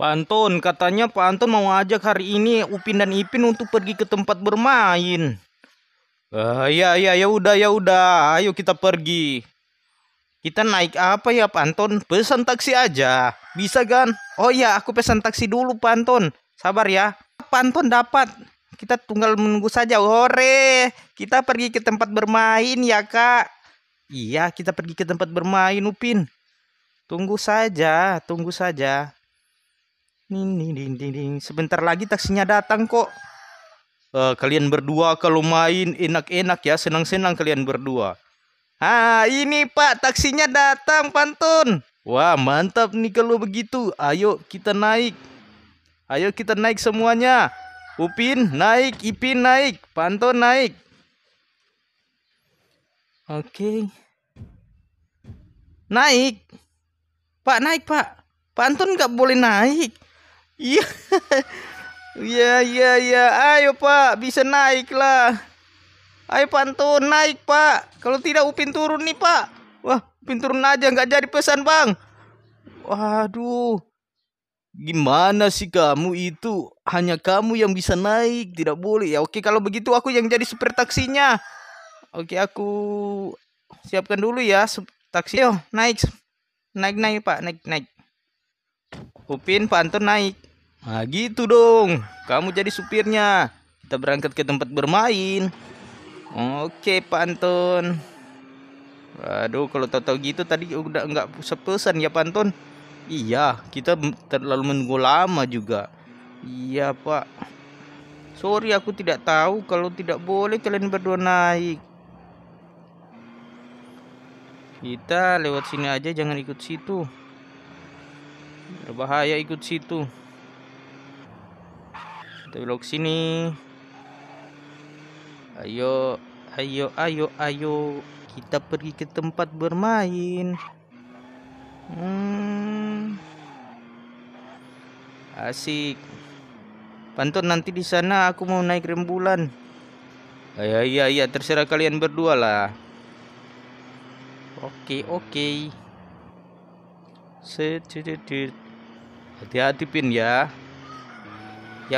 Pantun katanya Pantun mau ajak hari ini Upin dan Ipin untuk pergi ke tempat bermain. Uh, ya ya ya udah ya udah, ayo kita pergi. Kita naik apa ya Pantun? Pesan taksi aja. Bisa kan? Oh iya, aku pesan taksi dulu Pantun. Sabar ya. Pantun dapat. Kita tunggal menunggu saja. Hore, kita pergi ke tempat bermain ya Kak. Iya, kita pergi ke tempat bermain Upin. Tunggu saja, tunggu saja. Ding, ding, ding, ding. Sebentar lagi taksinya datang kok. Uh, kalian berdua kalau main enak-enak ya, senang-senang kalian berdua. Ah, ini Pak, taksinya datang, pantun. Wah, mantap nih kalau begitu. Ayo kita naik. Ayo kita naik semuanya. Upin naik, Ipin naik, Pantun naik. Oke. Naik. Pak, naik, Pak. Pantun nggak boleh naik. Iya. Iya, iya, iya. Ayo, Pak, bisa naik lah. Ayo pantun naik pak Kalau tidak Upin turun nih pak Wah Upin turun aja nggak jadi pesan bang Waduh Gimana sih kamu itu Hanya kamu yang bisa naik Tidak boleh ya oke kalau begitu aku yang jadi super taksinya Oke aku Siapkan dulu ya taksi Yo naik Naik naik pak naik naik Upin pantun naik Nah gitu dong, kamu jadi supirnya. Kita berangkat ke tempat bermain. Oke, Pantun. Aduh, kalau tahu-tahu gitu tadi udah nggak pesan ya Pantun. Iya, kita terlalu menunggu lama juga. Iya, Pak. Sorry, aku tidak tahu kalau tidak boleh kalian berdua naik. Kita lewat sini aja, jangan ikut situ. Berbahaya ikut situ kita belok sini ayo ayo ayo ayo kita pergi ke tempat bermain hmm. asik pantun nanti di sana aku mau naik rembulan iya iya iya terserah kalian berdua lah oke oke sedikit hati-hati pin ya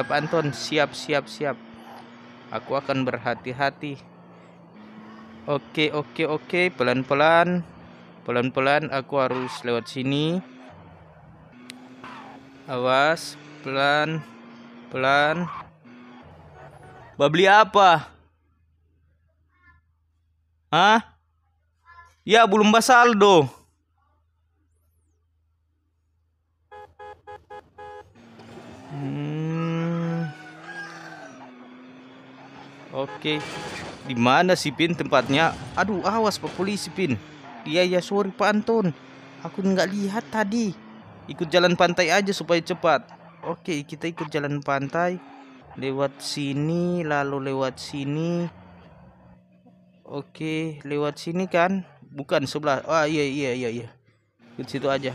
Pak Anton, siap, siap, siap. Aku akan berhati-hati. Oke, oke, oke, pelan-pelan. Pelan-pelan aku harus lewat sini. Awas, pelan, pelan. Babli apa? Hah? Ya, belum basaldo. Hmm. Oke. Di mana si Pin tempatnya? Aduh, awas Pak polisi Pin. Iya ya, sorry Pak Anton. Aku nggak lihat tadi. Ikut jalan pantai aja supaya cepat. Oke, kita ikut jalan pantai. Lewat sini, lalu lewat sini. Oke, lewat sini kan? Bukan sebelah. Ah, iya iya iya iya. Ikut situ aja.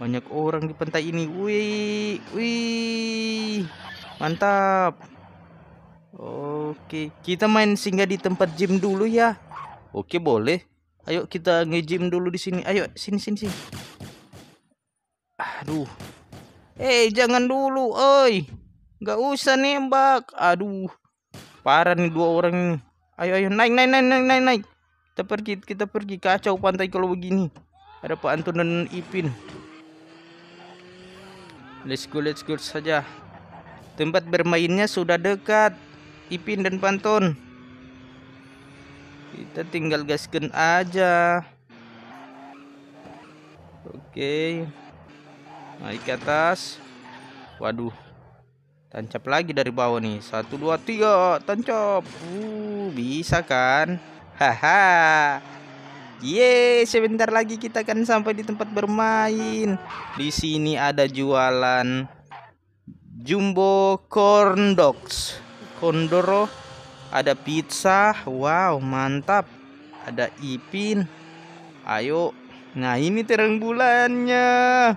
Banyak orang di pantai ini. Wih, wih. Mantap. Oke, kita main singgah di tempat gym dulu ya. Oke, boleh. Ayo kita nge-gym dulu di sini. Ayo, sini sini sini. Aduh. Eh, hey, jangan dulu, oi. Gak usah nembak. Aduh. Parah nih dua orang ini. Ayo ayo naik naik naik naik naik naik. Kita pergi kita pergi kacau pantai kalau begini. Ada Pak Antun dan Ipin. Let's go let's go saja. Tempat bermainnya sudah dekat. Ipin dan Pantun kita tinggal gaskan aja oke naik ke atas waduh tancap lagi dari bawah nih satu dua tiga tancap uh, bisa kan haha Yeay sebentar lagi kita akan sampai di tempat bermain. Di sini ada jualan jumbo corn dogs kondoro ada pizza wow mantap ada ipin ayo nah ini terang bulannya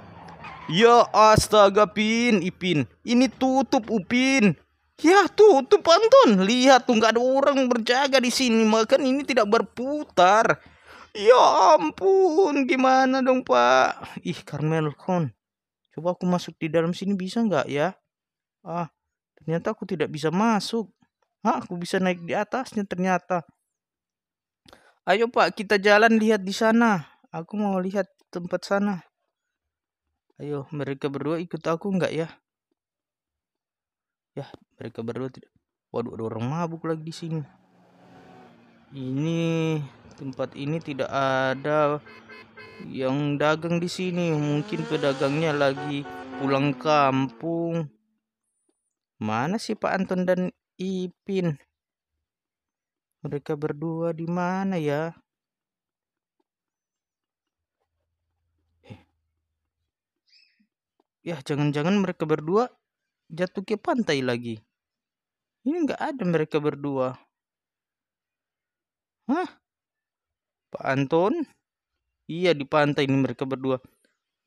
ya astaga pin ipin ini tutup upin Ya tutup Anton, lihat tuh nggak ada orang berjaga di sini, makan ini tidak berputar. Ya ampun, gimana dong Pak? Ih Carmel Kon, coba aku masuk di dalam sini bisa nggak ya? Ah, Ternyata aku tidak bisa masuk. Hah, aku bisa naik di atasnya ternyata. Ayo pak, kita jalan lihat di sana. Aku mau lihat tempat sana. Ayo, mereka berdua ikut aku enggak ya? Ya, mereka berdua tidak. Waduh, ada orang mabuk lagi di sini. Ini tempat ini tidak ada yang dagang di sini. Mungkin pedagangnya lagi pulang kampung. Mana sih Pak Anton dan Ipin? Mereka berdua di mana ya? Yah, eh. Ya, jangan-jangan mereka berdua jatuh ke pantai lagi. Ini nggak ada mereka berdua. Hah? Pak Anton? Iya, di pantai ini mereka berdua.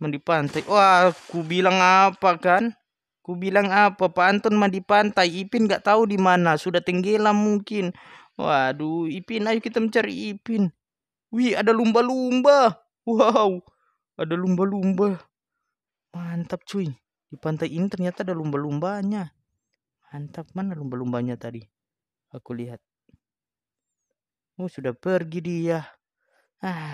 Men di pantai. Wah, aku bilang apa kan? Ku bilang apa? Pak Anton mandi pantai. Ipin gak tahu di mana. Sudah tenggelam mungkin. Waduh, Ipin, ayo kita mencari Ipin. Wih, ada lumba-lumba. Wow, ada lumba-lumba. Mantap cuy. Di pantai ini ternyata ada lumba-lumbanya. Mantap, mana lumba-lumbanya tadi? Aku lihat. Oh, sudah pergi dia. Ah.